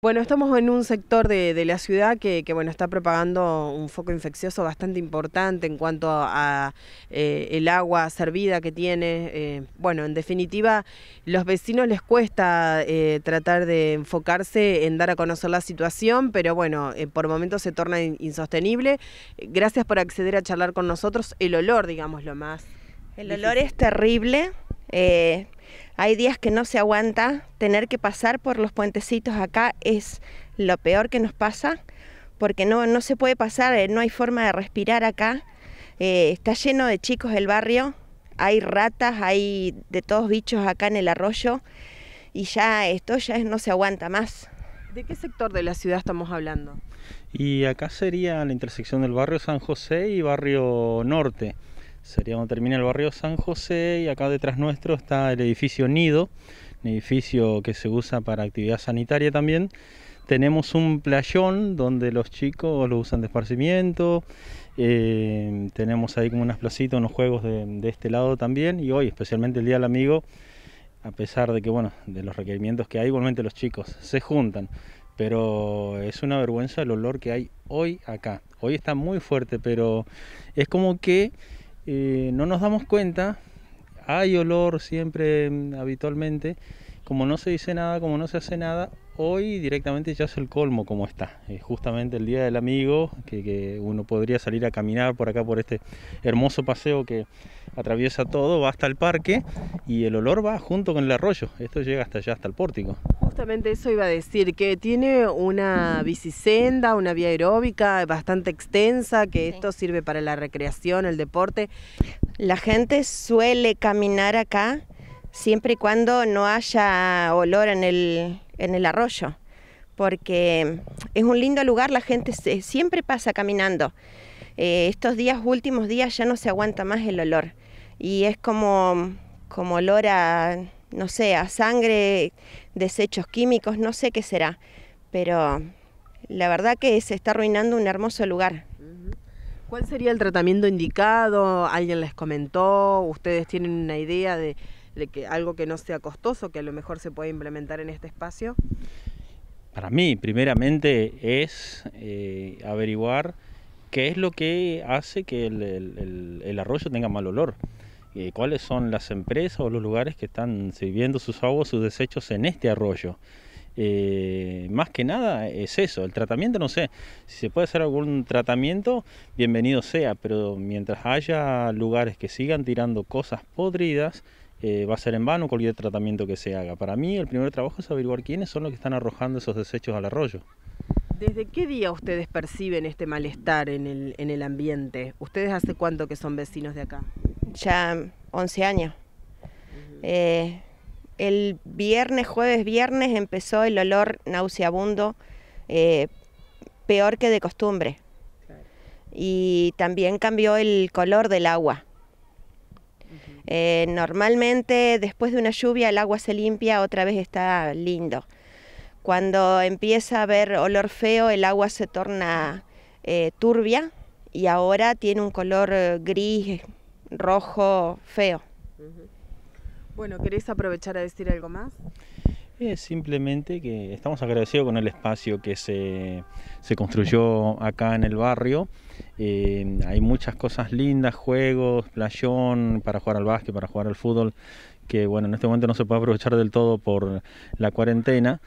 Bueno, estamos en un sector de, la ciudad que, bueno está propagando un foco infeccioso bastante importante en cuanto a, eh, el agua servida que tiene. Eh, bueno, en definitiva, los vecinos les cuesta eh, tratar de enfocarse en dar a conocer la situación, pero bueno, por momentos se torna insostenible. Gracias por acceder a charlar con nosotros. El olor, digamos, lo más. El olor es terrible. Hay días que no se aguanta, tener que pasar por los puentecitos acá es lo peor que nos pasa, porque no, se puede pasar, eh, no hay forma de respirar acá. Eh, está lleno de chicos el barrio, hay ratas, hay de todos bichos acá en el arroyo y ya esto ya no se aguanta más. ¿De qué sector de la ciudad estamos hablando? Y acá sería la intersección del barrio San José y barrio Norte sería donde termina el barrio San José y acá detrás nuestro está el edificio Nido, un edificio que se usa para actividad sanitaria también. Tenemos un playón donde los chicos lo usan de esparcimiento, eh, tenemos ahí como unas placitas, unos juegos de, de, este lado también y hoy, especialmente el Día del Amigo, a pesar de que, bueno, de los requerimientos que hay, igualmente los chicos se juntan. Pero es una vergüenza el olor que hay hoy acá. Hoy está muy fuerte, pero es como que eh, no nos damos cuenta, hay olor siempre mm, habitualmente, como no se dice nada, como no se hace nada, hoy directamente ya es el colmo como está. justamente el Día del Amigo, que, uno podría salir a caminar por acá, por este hermoso paseo que atraviesa todo, va hasta el parque y el olor va junto con el arroyo. Esto llega hasta allá, hasta el pórtico. Justamente eso iba a decir, que tiene una bicisenda, una vía aeróbica bastante extensa, que esto sirve para la recreación, el deporte. La gente suele caminar acá siempre y cuando no haya olor en el en el arroyo, porque es un lindo lugar, la gente siempre pasa caminando. Eh, estos días, últimos días, ya no se aguanta más el olor. Y es como, como olor a, no sé, a sangre, desechos químicos, no sé qué será. Pero la verdad que se está arruinando un hermoso lugar. ¿Cuál sería el tratamiento indicado? ¿Alguien les comentó? ¿Ustedes tienen una idea de de que algo que no sea costoso, que a lo mejor se puede implementar en este espacio? Para mí, primeramente, es eh, averiguar qué es lo que hace que el, arroyo tenga mal olor. Eh, cuáles son las empresas o los lugares que están sirviendo sus aguas, sus desechos en este arroyo. Eh, más que nada es eso, el tratamiento no sé, si se puede hacer algún tratamiento, bienvenido sea, pero mientras haya lugares que sigan tirando cosas podridas, eh, va a ser en vano cualquier tratamiento que se haga. Para mí el primer trabajo es averiguar quiénes son los que están arrojando esos desechos al arroyo. ¿Desde qué día ustedes perciben este malestar en el, ambiente? ¿Ustedes hace cuánto que son vecinos de acá? Ya 11 años. Eh, el viernes, jueves, viernes empezó el olor nauseabundo, eh, peor que de costumbre. Y también cambió el color del agua. Eh, normalmente después de una lluvia el agua se limpia, otra vez está lindo. Cuando empieza a haber olor feo, el agua se torna eh, turbia y ahora tiene un color eh, gris, rojo, feo. Bueno, queréis aprovechar a decir algo más? Es simplemente que estamos agradecidos con el espacio que se, construyó acá en el barrio. Eh, hay muchas cosas lindas, juegos, playón para jugar al básquet, para jugar al fútbol, que bueno, en este momento no se puede aprovechar del todo por la cuarentena,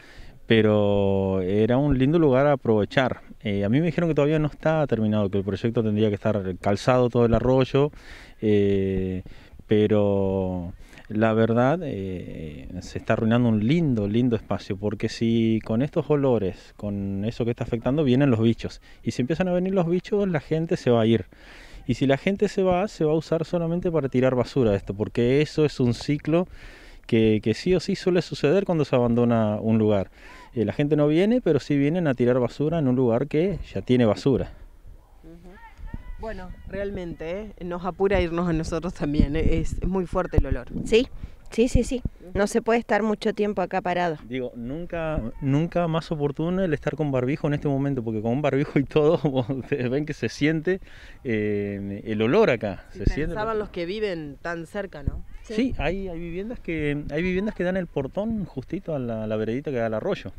pero era un lindo lugar a aprovechar. Eh, a mí me dijeron que todavía no está terminado, que el proyecto tendría que estar calzado todo el arroyo, eh, pero la verdad eh, se está arruinando un lindo, lindo espacio, porque si con estos olores, con eso que está afectando, vienen los bichos. Y si empiezan a venir los bichos, la gente se va a ir. Y si la gente se va, se va a usar solamente para tirar basura esto, porque eso es un ciclo que, sí o sí suele suceder cuando se abandona un lugar. Eh, la gente no viene, pero sí vienen a tirar basura en un lugar que ya tiene basura. Bueno, realmente ¿eh? nos apura irnos a nosotros también, ¿eh? es, muy fuerte el olor. Sí, sí, sí, sí. No se puede estar mucho tiempo acá parado. Digo, nunca, nunca más oportuno el estar con barbijo en este momento, porque con un barbijo y todo, ustedes ven que se siente eh, el olor acá. Sí, se pensaban los que viven tan cerca, ¿no? Sí, hay, hay, viviendas que, hay viviendas que dan el portón justito a la, veredita que da al arroyo.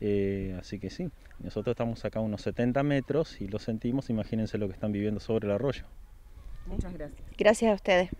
Eh, así que sí, nosotros estamos acá a unos 70 metros y lo sentimos, imagínense lo que están viviendo sobre el arroyo. Muchas gracias. Gracias a ustedes.